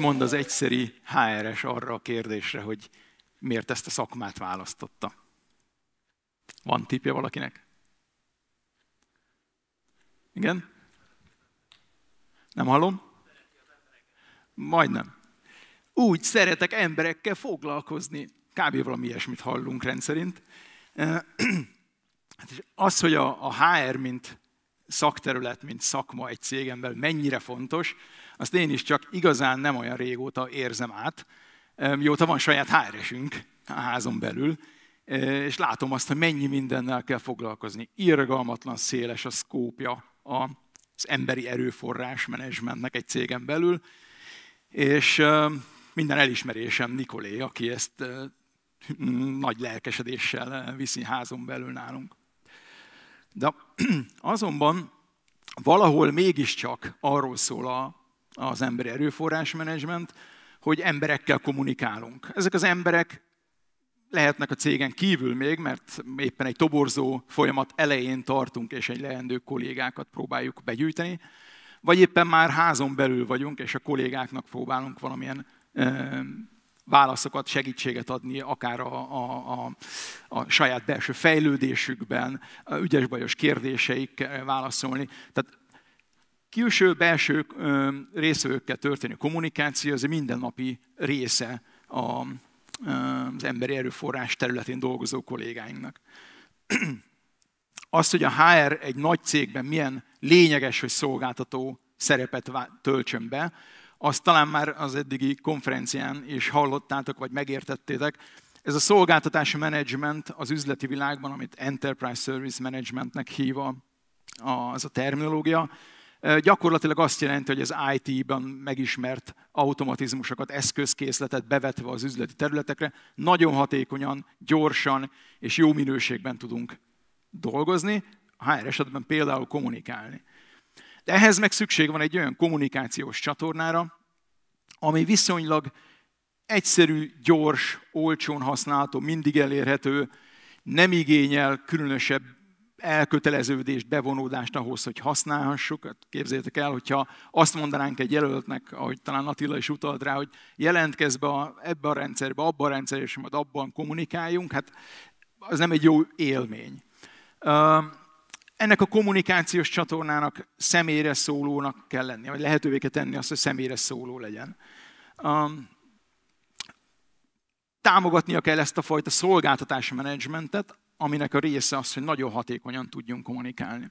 mond az egyszeri HRS arra a kérdésre, hogy miért ezt a szakmát választotta? Van tipje valakinek? Igen? Nem hallom? Majdnem. Úgy szeretek emberekkel foglalkozni. Kb. valami ilyesmit hallunk rendszerint. Hát az, hogy a, a HR, mint szakterület, mint szakma egy cégen belül mennyire fontos, azt én is csak igazán nem olyan régóta érzem át, mióta van saját hr er a házon belül, e, és látom azt, hogy mennyi mindennel kell foglalkozni. Irgalmatlan széles a szkópja az emberi erőforrás menedzsmentnek egy cégen belül, és e, minden elismerésem Nikolé, aki ezt e, nagy lelkesedéssel viszi házon belül nálunk. De azonban valahol mégiscsak arról szól a, az emberi erőforrás menedzsment, hogy emberekkel kommunikálunk. Ezek az emberek lehetnek a cégen kívül még, mert éppen egy toborzó folyamat elején tartunk, és egy leendő kollégákat próbáljuk begyűjteni, vagy éppen már házon belül vagyunk, és a kollégáknak próbálunk valamilyen válaszokat, segítséget adni akár a, a, a, a saját belső fejlődésükben, ügyes-bajos kérdéseik válaszolni. Tehát külső-belső részvőkkel történő kommunikáció az egy mindennapi része a, az emberi erőforrás területén dolgozó kollégáinknak. Azt, hogy a HR egy nagy cégben milyen lényeges, hogy szolgáltató szerepet töltsön be, azt talán már az eddigi konferencián is hallottátok, vagy megértettétek. Ez a szolgáltatási menedzsment az üzleti világban, amit Enterprise Service Managementnek hív az a terminológia, eh, gyakorlatilag azt jelenti, hogy az IT-ben megismert automatizmusokat, eszközkészletet bevetve az üzleti területekre nagyon hatékonyan, gyorsan és jó minőségben tudunk dolgozni, HR esetben például kommunikálni. De ehhez meg szükség van egy olyan kommunikációs csatornára, ami viszonylag egyszerű, gyors, olcsón használható, mindig elérhető, nem igényel különösebb elköteleződést, bevonódást ahhoz, hogy használhassuk. Hát képzeljétek el, hogyha azt mondanánk egy jelöltnek, ahogy talán Attila is utalt rá, hogy jelentkezz be a, ebbe a rendszerbe, abban a rendszerbe, és majd abban kommunikáljunk, hát az nem egy jó élmény ennek a kommunikációs csatornának személyre szólónak kell lennie, vagy lehetővé kell tenni azt, hogy személyre szóló legyen. Um, támogatnia kell ezt a fajta szolgáltatás menedzsmentet, aminek a része az, hogy nagyon hatékonyan tudjunk kommunikálni.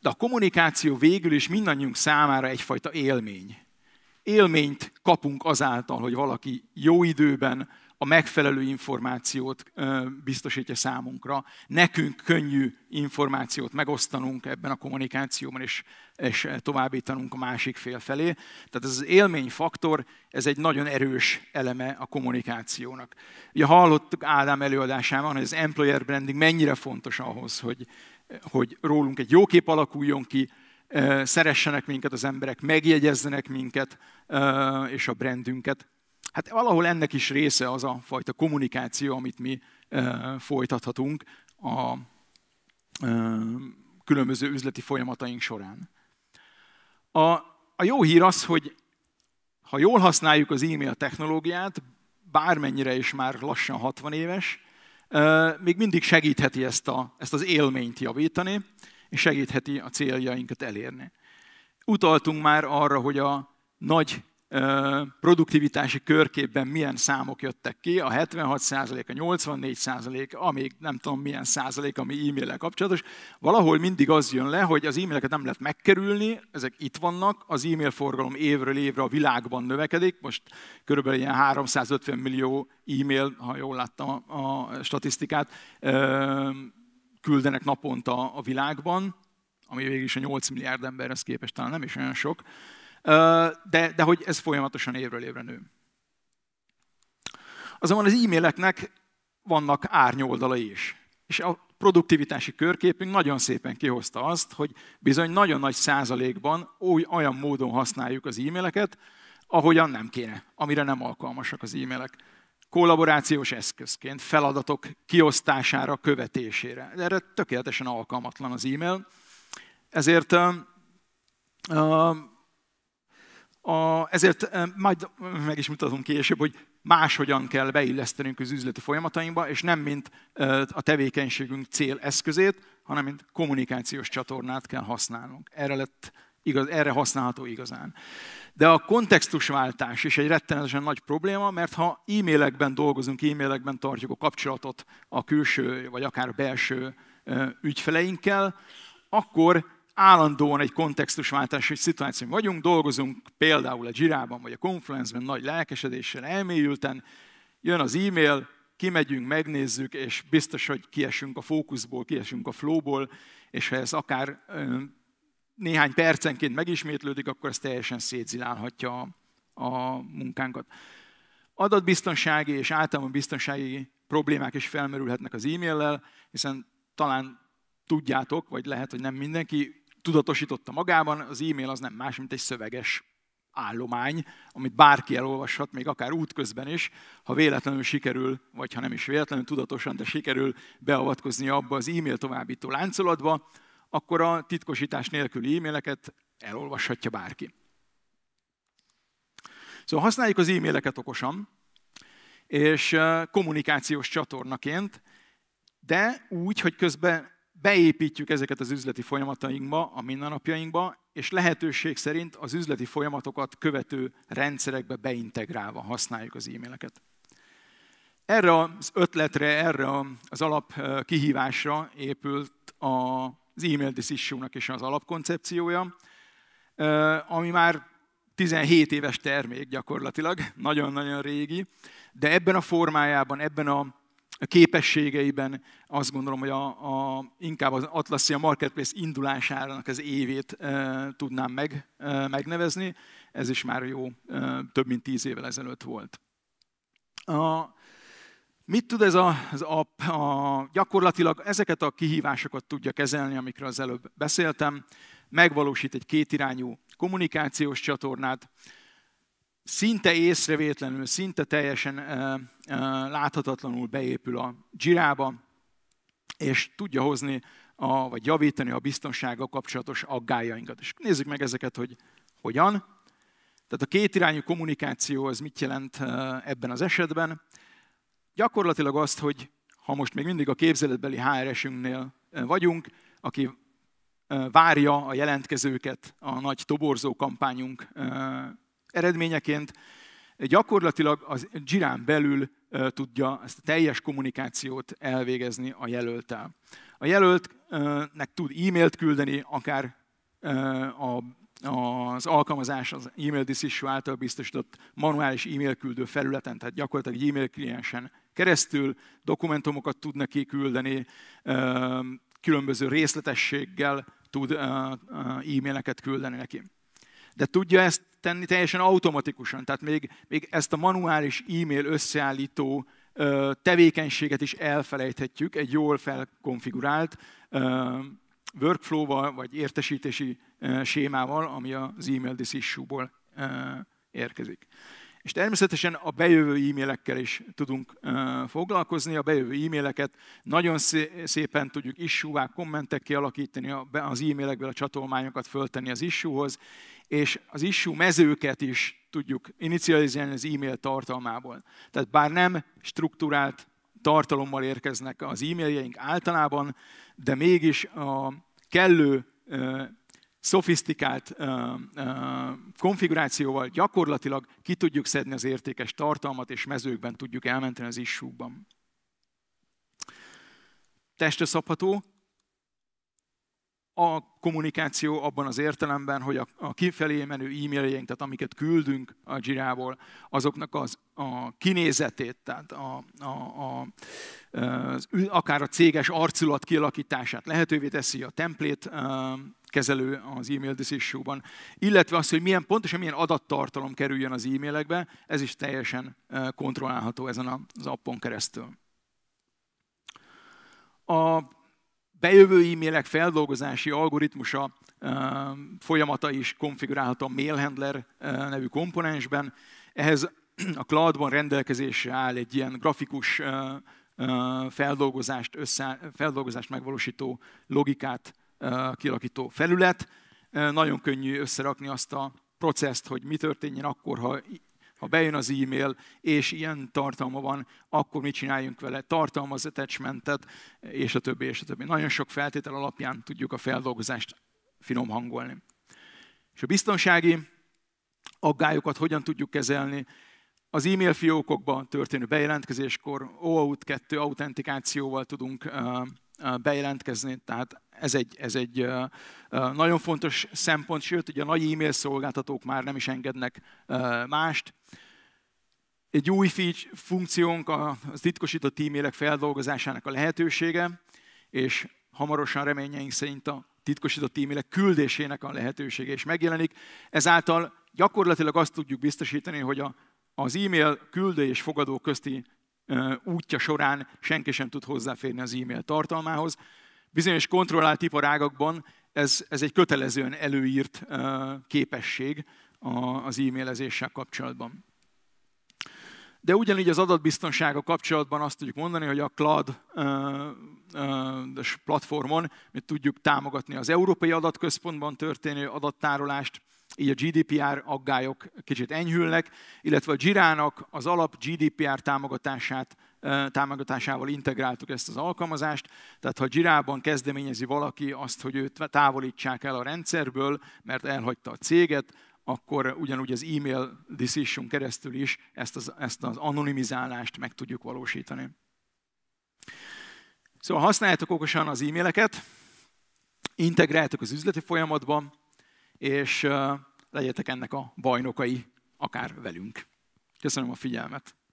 De a kommunikáció végül is mindannyiunk számára egyfajta élmény. Élményt kapunk azáltal, hogy valaki jó időben, a megfelelő információt biztosítja számunkra. Nekünk könnyű információt megosztanunk ebben a kommunikációban, és, és továbbítanunk a másik fél felé. Tehát ez az élményfaktor, ez egy nagyon erős eleme a kommunikációnak. Ugye hallottuk Ádám előadásában, hogy az employer branding mennyire fontos ahhoz, hogy, hogy rólunk egy jó kép alakuljon ki, szeressenek minket az emberek, megjegyezzenek minket, és a brandünket hát valahol ennek is része az a fajta kommunikáció, amit mi folytathatunk a különböző üzleti folyamataink során. A, a jó hír az, hogy ha jól használjuk az e-mail technológiát, bármennyire is már lassan 60 éves, még mindig segítheti ezt, a, ezt az élményt javítani, és segítheti a céljainkat elérni. Utaltunk már arra, hogy a nagy produktivitási körképben milyen számok jöttek ki, a 76 százalék, a 84 százalék, amíg nem tudom milyen százalék, ami e-mail kapcsolatos, valahol mindig az jön le, hogy az e-maileket nem lehet megkerülni, ezek itt vannak, az e-mail forgalom évről évre a világban növekedik, most körülbelül ilyen 350 millió e-mail, ha jól láttam a, statisztikát, küldenek naponta a világban, ami végig is a 8 milliárd emberhez képest talán nem is olyan sok de, de hogy ez folyamatosan évről évre nő. Azonban az e-maileknek vannak árnyoldalai is. És a produktivitási körképünk nagyon szépen kihozta azt, hogy bizony nagyon nagy százalékban új, olyan módon használjuk az e-maileket, ahogyan nem kéne, amire nem alkalmasak az e-mailek. Kollaborációs eszközként, feladatok kiosztására, követésére. Erre tökéletesen alkalmatlan az e-mail. Ezért uh, uh, a, ezért eh, majd meg is mutatom később, hogy máshogyan kell beillesztenünk az üzleti folyamatainkba, és nem mint eh, a tevékenységünk cél eszközét, hanem mint kommunikációs csatornát kell használnunk. Erre, lett, igaz, erre használható igazán. De a kontextusváltás is egy rettenetesen nagy probléma, mert ha e-mailekben dolgozunk, e-mailekben tartjuk a kapcsolatot a külső vagy akár belső eh, ügyfeleinkkel, akkor állandóan egy kontextusváltás, egy szituáció. Vagyunk, dolgozunk például a Jirában vagy a Confluence-ben nagy lelkesedéssel, elmélyülten, jön az e-mail, kimegyünk, megnézzük, és biztos, hogy kiesünk a fókuszból, kiesünk a flowból, és ha ez akár néhány percenként megismétlődik, akkor ez teljesen szétzilálhatja a, a munkánkat. Adatbiztonsági és általában biztonsági problémák is felmerülhetnek az e-maillel, hiszen talán tudjátok, vagy lehet, hogy nem mindenki, tudatosította magában, az e-mail az nem más, mint egy szöveges állomány, amit bárki elolvashat, még akár útközben is, ha véletlenül sikerül, vagy ha nem is véletlenül, tudatosan, de sikerül beavatkozni abba az e-mail továbbító láncolatba, akkor a titkosítás nélküli e-maileket elolvashatja bárki. Szóval használjuk az e-maileket okosan, és eh, kommunikációs csatornaként, de úgy, hogy közben beépítjük ezeket az üzleti folyamatainkba, a mindennapjainkba, és lehetőség szerint az üzleti folyamatokat követő rendszerekbe beintegrálva használjuk az e-maileket. Erre az ötletre, erre az alap eh, kihívásra épült az e-mail decision-nak is az alapkoncepciója, eh, ami már 17 éves termék gyakorlatilag, nagyon-nagyon régi, de ebben a formájában, ebben a a képességeiben azt gondolom, hogy a, a, inkább az Atlasia Marketplace indulásának az évét e, tudnám meg, e, megnevezni. Ez is már jó, e, több mint tíz évvel ezelőtt volt. A, mit tud ez a, az app? A, gyakorlatilag ezeket a kihívásokat tudja kezelni, amikről az előbb beszéltem. Megvalósít egy kétirányú kommunikációs csatornát, szinte észrevétlenül, szinte teljesen láthatatlanul beépül a dzsirába, és tudja hozni, a, vagy javítani a biztonsága kapcsolatos aggájainkat. És nézzük meg ezeket, hogy hogyan. Tehát a kétirányú kommunikáció az mit jelent ebben az esetben? Gyakorlatilag azt, hogy ha most még mindig a képzeletbeli HR-esünknél vagyunk, aki várja a jelentkezőket a nagy toborzó kampányunk eredményeként gyakorlatilag az girán belül tudja ezt a teljes kommunikációt elvégezni a jelöltel. A jelöltnek tud e-mailt küldeni, akár a az alkalmazás az e-mail diszissú által biztosított manuális e-mail küldő felületen, tehát gyakorlatilag egy e-mail kliensen keresztül dokumentumokat tud neki küldeni, különböző részletességgel tud e-maileket küldeni neki. De tudja ezt tenni teljesen automatikusan. Tehát még, még ezt a manuális e-mail összeállító ö, tevékenységet is elfelejthetjük egy jól felkonfigurált ö, workflow-val vagy értesítési ö, sémával, ami az e-mail decision érkezik. És természetesen a bejövő e-mailekkel is tudunk foglalkozni. A bejövő e-maileket nagyon szépen tudjuk issúvá, kommentek kialakítani az e-mailekből, a csatolmányokat föltenni az issúhoz, és az issú mezőket is tudjuk inicializálni az e-mail tartalmából. Tehát bár nem struktúrált tartalommal érkeznek az e-mailjeink általában, de mégis a kellő szofisztikált ö, ö, konfigurációval gyakorlatilag ki tudjuk szedni az értékes tartalmat, és mezőkben tudjuk elmenteni az issúkban. Testre szabható a kommunikáció abban az értelemben, hogy a, a kifelé menő e-mailjeink, tehát amiket küldünk a Jira-ból, azoknak az, a kinézetét, tehát a, a, a, az, akár a céges arculat kialakítását lehetővé teszi a template kezelő az e-mail decision illetve az, hogy milyen pontosan milyen adattartalom kerüljön az e-mailekbe, ez is teljesen eh, kontrollálható ezen az appon keresztül. A bejövő e-mailek feldolgozási algoritmusa eh, folyamata is konfigurálható a Mailhandler eh, nevű komponensben. Ehhez a cloudban rendelkezésre áll egy ilyen grafikus feldolgozást, össze, feldolgozást megvalósító logikát kialakító felület. Nagyon könnyű összerakni azt a processzt, hogy mi történjen akkor, ha, ha bejön az e-mail, és ilyen tartalma van, akkor mit csináljunk vele, tartalmaz attachmentet, és a többi, és a többi. Nagyon sok feltétel alapján tudjuk a feldolgozást finom hangolni. És a biztonsági aggályokat hogyan tudjuk kezelni? Az e-mail fiókokban történő bejelentkezéskor OAuth 2 autentikációval tudunk bejelentkezni, tehát ez egy, ez egy nagyon fontos szempont, sőt, ugye a nagy e-mail szolgáltatók már nem is engednek mást. Egy új funkciónk a titkosított e-mailek feldolgozásának a lehetősége, és hamarosan reményeink szerint a titkosított e-mailek küldésének a lehetősége is megjelenik. Ezáltal gyakorlatilag azt tudjuk biztosítani, hogy a, az e-mail küldő és fogadó közti útja során senki sem tud hozzáférni az e-mail tartalmához, bizonyos kontrollált iparágakban ez, ez egy kötelezően előírt képesség az e-mailezéssel kapcsolatban. De ugyanígy az adatbiztonsága kapcsolatban azt tudjuk mondani, hogy a cloud platformon mi tudjuk támogatni az Európai Adatközpontban történő adattárolást, így a GDPR aggályok kicsit enyhülnek, illetve a Girának az alap GDPR támogatását támogatásával integráltuk ezt az alkalmazást. Tehát ha Jirában kezdeményezi valaki azt, hogy őt távolítsák el a rendszerből, mert elhagyta a céget, akkor ugyanúgy az e-mail decision keresztül is ezt az, ezt az anonimizálást meg tudjuk valósítani. Szóval használjátok okosan az e-maileket, integráljátok az üzleti folyamatba, és legyetek ennek a bajnokai, akár velünk. Köszönöm a figyelmet!